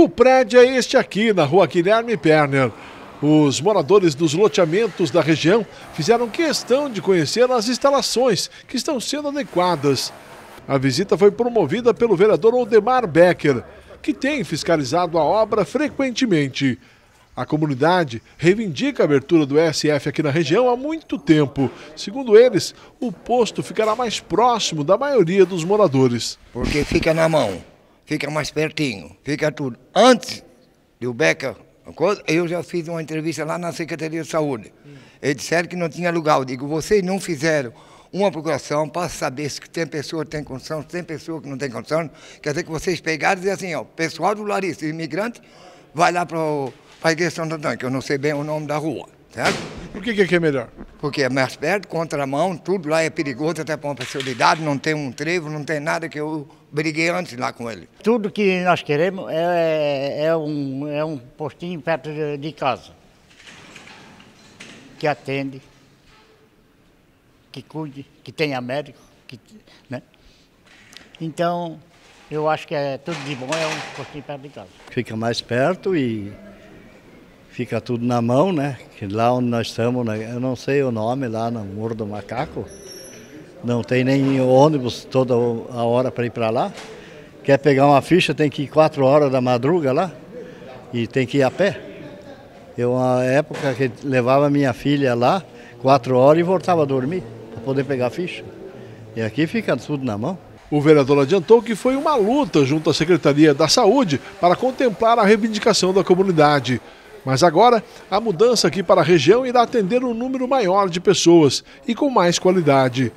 O prédio é este aqui, na rua Guilherme Perner. Os moradores dos loteamentos da região fizeram questão de conhecer as instalações que estão sendo adequadas. A visita foi promovida pelo vereador Odemar Becker, que tem fiscalizado a obra frequentemente. A comunidade reivindica a abertura do SF aqui na região há muito tempo. Segundo eles, o posto ficará mais próximo da maioria dos moradores. Porque fica na mão fica mais pertinho, fica tudo. Antes do beca. eu já fiz uma entrevista lá na Secretaria de Saúde. Hum. Eles disseram que não tinha lugar. Eu digo, vocês não fizeram uma procuração para saber se tem pessoa que tem condição, se tem pessoa que não tem condição. Quer dizer que vocês pegaram e dizem assim, ó, pessoal do Larissa, imigrante, vai lá para a Igreja Santo Antônio, que eu não sei bem o nome da rua, certo? Por que, que aqui é melhor? Porque é mais perto, contramão, tudo lá é perigoso, até para uma pessoa de idade, não tem um trevo, não tem nada que eu briguei antes lá com ele. Tudo que nós queremos é, é um, é um postinho perto de casa, que atende, que cuide, que tenha médico, que, né? Então, eu acho que é tudo de bom, é um postinho perto de casa. Fica mais perto e fica tudo na mão, né? Que lá onde nós estamos, né? eu não sei o nome, lá no muro do Macaco, não tem nem ônibus toda a hora para ir para lá. Quer pegar uma ficha, tem que ir 4 horas da madruga lá e tem que ir a pé. Eu, uma época que levava minha filha lá, 4 horas e voltava a dormir para poder pegar a ficha. E aqui fica tudo na mão. O vereador adiantou que foi uma luta junto à Secretaria da Saúde para contemplar a reivindicação da comunidade. Mas agora, a mudança aqui para a região irá atender um número maior de pessoas e com mais qualidade.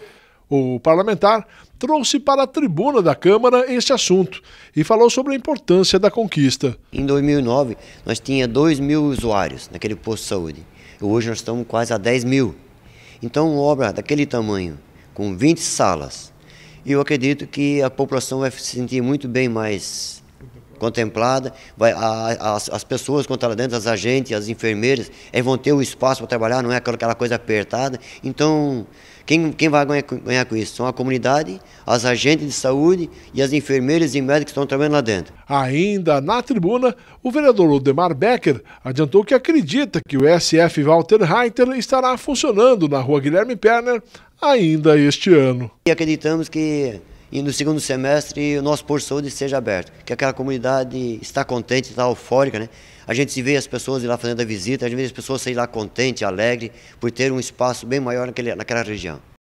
O parlamentar trouxe para a tribuna da Câmara este assunto e falou sobre a importância da conquista. Em 2009, nós tínhamos 2 mil usuários naquele posto de saúde. Hoje nós estamos quase a 10 mil. Então, uma obra daquele tamanho, com 20 salas, eu acredito que a população vai se sentir muito bem mais contemplada, vai, a, as, as, pessoas que estão lá dentro, as agentes, as enfermeiras, é, vão ter o espaço para trabalhar, não é aquela coisa apertada. Então, quem, quem vai ganhar, ganhar com isso? São a comunidade, as agentes de saúde e as enfermeiras e médicos que estão trabalhando lá dentro. Ainda na tribuna, o vereador Odemar Becker adiantou que acredita que o SF Walter Reiter estará funcionando na rua Guilherme Perner ainda este ano. E acreditamos que e no segundo semestre o nosso posto de saúde seja aberto, que aquela comunidade está contente, está eufórica, né? A gente vê as pessoas ir lá fazendo a visita, a gente vê as pessoas sair lá contente, alegre, por ter um espaço bem maior naquele, naquela região.